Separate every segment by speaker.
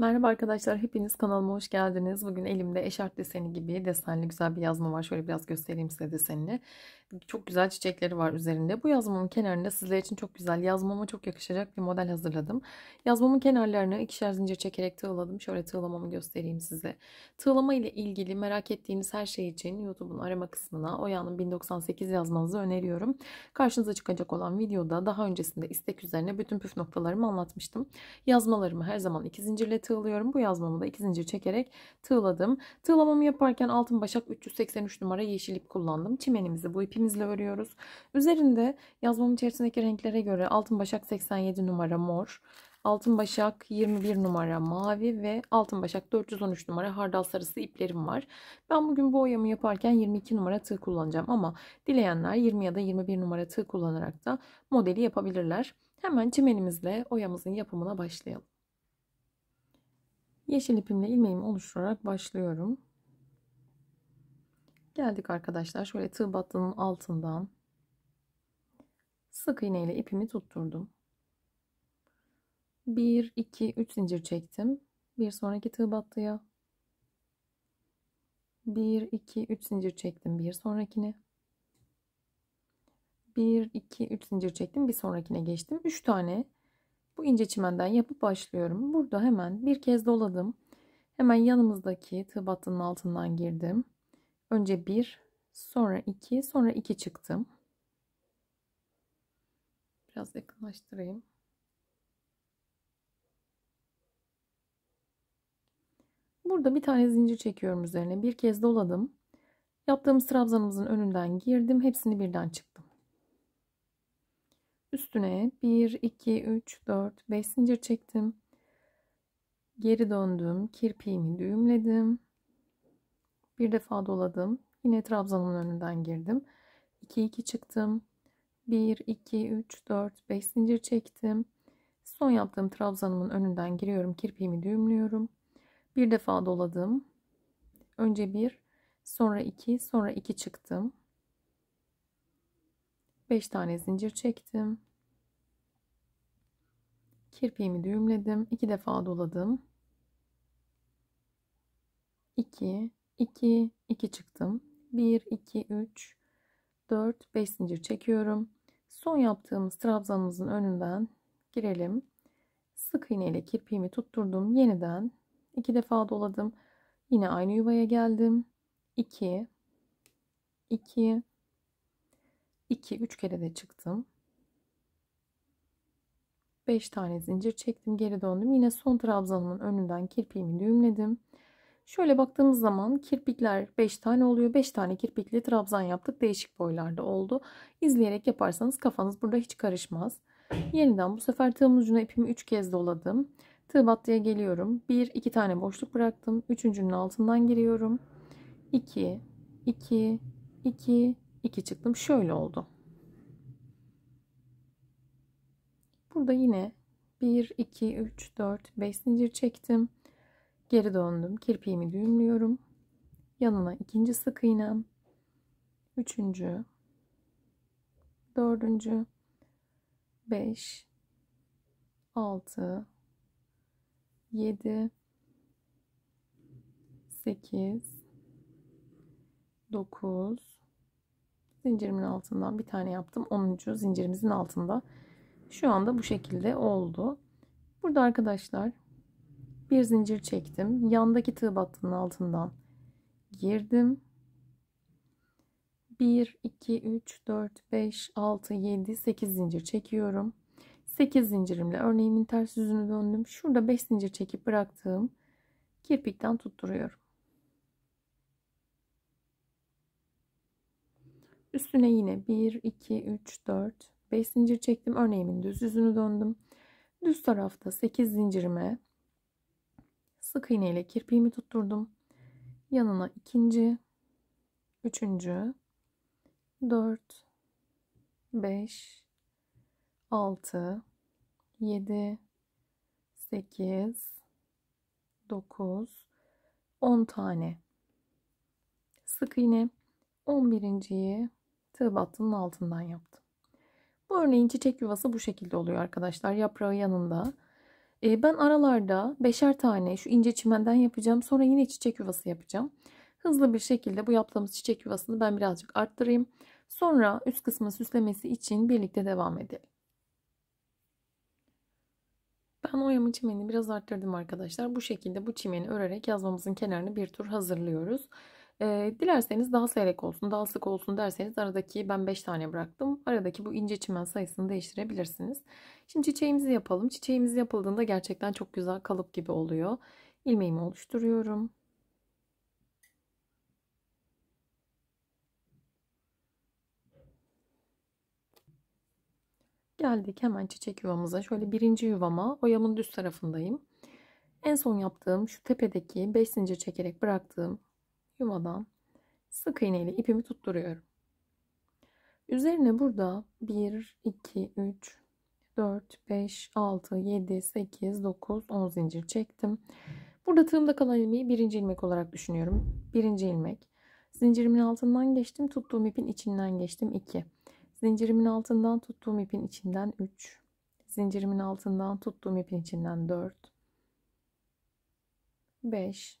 Speaker 1: Merhaba arkadaşlar, hepiniz kanalıma hoş geldiniz. Bugün elimde eşarp deseni gibi desenli güzel bir yazma var. Şöyle biraz göstereyim size desenini. Çok güzel çiçekleri var üzerinde. Bu yazmamın kenarında sizler için çok güzel, yazmama çok yakışacak bir model hazırladım. Yazmamın kenarlarını ikişer zincir çekerek tığladım. Şöyle tığlamamı göstereyim size. Tığlama ile ilgili merak ettiğiniz her şey için YouTube'un arama kısmına Oya'nın 1098 yazmanızı öneriyorum. Karşınıza çıkacak olan videoda daha öncesinde istek üzerine bütün püf noktalarımı anlatmıştım. Yazmalarımı her zaman iki zincirle tığlıyorum. Bu yazmamı da iki zincir çekerek tığladım. Tığlamamı yaparken altın başak 383 numara yeşil ip kullandım. Çimenimizi bu ipimizle örüyoruz. Üzerinde yazmamın içerisindeki renklere göre altın başak 87 numara mor, altın başak 21 numara mavi ve altın başak 413 numara hardal sarısı iplerim var. Ben bugün bu oyamı yaparken 22 numara tığ kullanacağım ama dileyenler 20 ya da 21 numara tığ kullanarak da modeli yapabilirler. Hemen çimenimizle oyamızın yapımına başlayalım. Yeşil ipimle ilmeğimi oluşturarak başlıyorum. Geldik arkadaşlar. Şöyle tığ battığının altından sık iğne ile ipimi tutturdum. 1 2 3 zincir çektim. Bir sonraki tığ battıya 1 2 3 zincir çektim bir sonrakine. 1 2 3 zincir çektim bir sonrakine geçtim. 3 tane bu ince çimenden yapıp başlıyorum. Burada hemen bir kez doladım. Hemen yanımızdaki tığ battının altından girdim. Önce 1, sonra 2, sonra 2 çıktım. Biraz yakınlaştırayım. Burada bir tane zincir çekiyorum üzerine. Bir kez doladım. Yaptığımız trabzanımızın önünden girdim. Hepsini birden çıktım. Üstüne 1, 2, 3, 4, 5 zincir çektim. Geri döndüm. Kirpiğimi düğümledim. Bir defa doladım. Yine trabzanın önünden girdim. 2, 2 çıktım. 1, 2, 3, 4, 5 zincir çektim. Son yaptığım trabzanımın önünden giriyorum. Kirpiğimi düğümlüyorum. Bir defa doladım. Önce 1, sonra 2, sonra 2 çıktım. 5 tane zincir çektim. Kirpiğimi düğümledim. iki defa doladım. 2, 2, 2 çıktım. 1, 2, 3, 4, 5 zincir çekiyorum. Son yaptığımız trabzanımızın önünden girelim. Sık iğne ile kirpiğimi tutturdum. Yeniden 2 defa doladım. Yine aynı yuvaya geldim. 2, 2, 2, 3 kere de çıktım. 5 tane zincir çektim geri döndüm yine son trabzanımın önünden kirpiğimi düğümledim şöyle baktığımız zaman kirpikler 5 tane oluyor 5 tane kirpikli trabzan yaptık değişik boylarda oldu izleyerek yaparsanız kafanız burada hiç karışmaz yeniden bu sefer tığım ucuna ipimi 3 kez doladım tığ battıya geliyorum 1 2 tane boşluk bıraktım üçüncünün altından giriyorum 2 2 2 2 çıktım şöyle oldu Burada yine 1, 2, 3, 4, 5 zincir çektim. Geri döndüm. Kirpiğimi düğümlüyorum. Yanına ikinci sık iğnem. Üçüncü. Dördüncü. Beş. Altı. Yedi. Sekiz. Dokuz. Zincirimin altından bir tane yaptım. Onuncu zincirimizin altında. Şu anda bu şekilde oldu. Burada arkadaşlar bir zincir çektim. Yandaki tığ battının altından girdim. 1, 2, 3, 4, 5, 6, 7, 8 zincir çekiyorum. 8 zincirimle örneğimin ters yüzünü döndüm. Şurada 5 zincir çekip bıraktığım kirpikten tutturuyorum. Üstüne yine 1, 2, 3, 4, 5 zincir çektim. Örneğimin düz yüzünü döndüm. Düz tarafta 8 zincirime sık iğne ile kirpiğimi tutturdum. Yanına ikinci, üçüncü, dört, beş, altı, yedi, sekiz, dokuz, on tane sık iğne. On birinciyi tığ battının altından yaptım. Bu örneğin çiçek yuvası bu şekilde oluyor arkadaşlar. Yaprağı yanında. E, ben aralarda beşer tane şu ince çimenden yapacağım. Sonra yine çiçek yuvası yapacağım. Hızlı bir şekilde bu yaptığımız çiçek yuvasını ben birazcık arttırayım. Sonra üst kısmı süslemesi için birlikte devam edelim. Ben oyamı çimeni biraz arttırdım arkadaşlar. Bu şekilde bu çimeni örerek yazmamızın kenarını bir tur hazırlıyoruz. E, dilerseniz daha seyrek olsun, daha sık olsun derseniz aradaki ben 5 tane bıraktım. Aradaki bu ince çimen sayısını değiştirebilirsiniz. Şimdi çiçeğimizi yapalım. Çiçeğimizi yapıldığında gerçekten çok güzel kalıp gibi oluyor. İlmeğimi oluşturuyorum. Geldik hemen çiçek yuvamıza. Şöyle birinci yuvama oyamın düz tarafındayım. En son yaptığım şu tepedeki 5 zincir çekerek bıraktığım yuvadan sık iğne ile ipimi tutturuyorum. Üzerine burada 1, 2, 3, 4, 5, 6, 7, 8, 9, 10 zincir çektim. Burada tığımda kalan ilmeği birinci ilmek olarak düşünüyorum. Birinci ilmek. Zincirimin altından geçtim. Tuttuğum ipin içinden geçtim. 2. Zincirimin altından tuttuğum ipin içinden 3. Zincirimin altından tuttuğum ipin içinden 4. 5.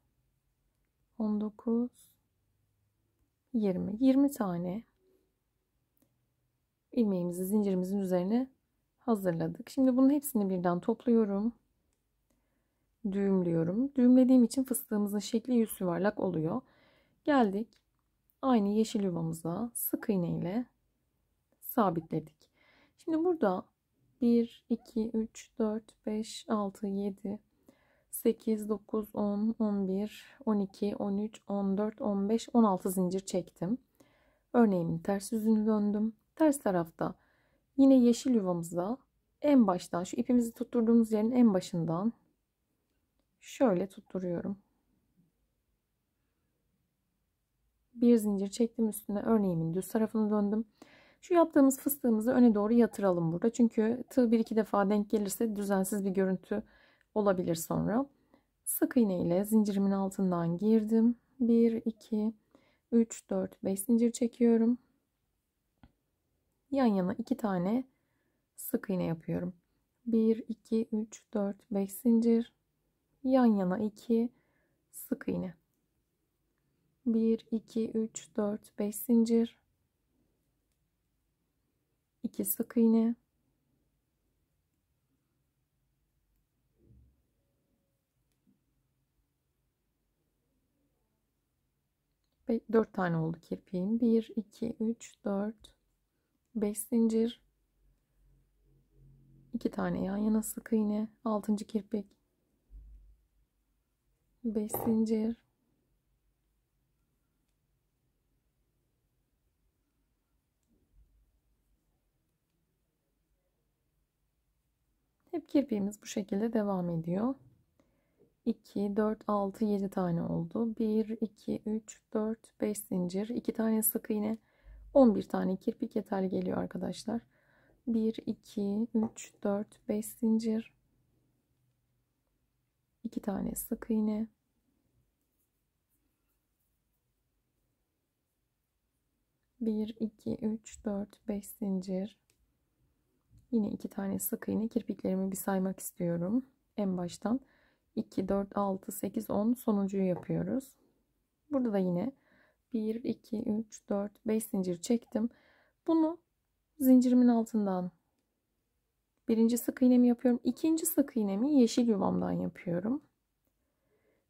Speaker 1: 19 20 20 tane ilmeğimizi zincirimizin üzerine hazırladık. Şimdi bunun hepsini birden topluyorum. Düğümlüyorum. Düğümlediğim için fıstığımızın şekli yüz yuvarlak oluyor. Geldik. Aynı yeşil yuvamıza sık iğne ile sabitledik. Şimdi burada 1, 2, 3, 4, 5, 6, 7, 8, 9, 10, 11, 12, 13, 14, 15, 16 zincir çektim. Örneğimin ters yüzünü döndüm. Ters tarafta yine yeşil yuvamıza en baştan şu ipimizi tutturduğumuz yerin en başından şöyle tutturuyorum. Bir zincir çektim üstüne örneğimin düz tarafını döndüm. Şu yaptığımız fıstığımızı öne doğru yatıralım burada. Çünkü tığ bir iki defa denk gelirse düzensiz bir görüntü olabilir sonra. Sık iğne ile zincirimin altından girdim. 1, 2, 3, 4, 5 zincir çekiyorum. Yan yana iki tane sık iğne yapıyorum. 1, 2, 3, 4, 5 zincir. Yan yana 2 sık iğne. 1, 2, 3, 4, 5 zincir. 2 sık iğne. ve 4 tane oldu kirpiğim. 1, 2, 3, 4, 5 zincir. 2 tane yan yana sık iğne. 6. kirpik. 5 zincir. Hep kirpiğimiz bu şekilde devam ediyor. 2, 4, 6, 7 tane oldu. 1, 2, 3, 4, 5 zincir. 2 tane sık iğne. 11 tane kirpik yeterli geliyor arkadaşlar. 1, 2, 3, 4, 5 zincir. 2 tane sık iğne. Bir, iki, üç, dört, beş zincir. Yine iki tane sık iğne kirpiklerimi bir saymak istiyorum en baştan. 2, 4, 6, 8, 10 sonuncuyu yapıyoruz. Burada da yine 1, 2, 3, 4, 5 zincir çektim. Bunu zincirimin altından birinci sık iğnemi yapıyorum. ikinci sık iğnemi yeşil yuvamdan yapıyorum.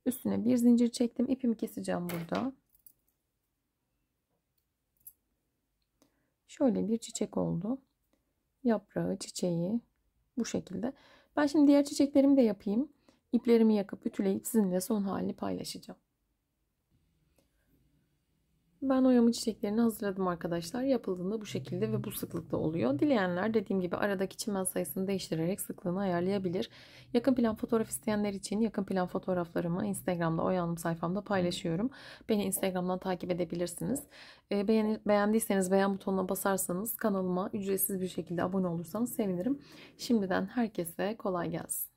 Speaker 1: Üstüne bir zincir çektim. İpimi keseceğim burada. Şöyle bir çiçek oldu. Yaprağı, çiçeği bu şekilde. Ben şimdi diğer çiçeklerimi de yapayım. İplerimi yakıp ütüleyip sizinle son halini paylaşacağım. Ben oyamı çiçeklerini hazırladım arkadaşlar. Yapıldığında bu şekilde ve bu sıklıkta oluyor. Dileyenler dediğim gibi aradaki çimen sayısını değiştirerek sıklığını ayarlayabilir. Yakın plan fotoğraf isteyenler için yakın plan fotoğraflarımı Instagram'da oyanım sayfamda paylaşıyorum. Beni Instagram'dan takip edebilirsiniz. Ee, beğendiyseniz beğen butonuna basarsanız kanalıma ücretsiz bir şekilde abone olursanız sevinirim. Şimdiden herkese kolay gelsin.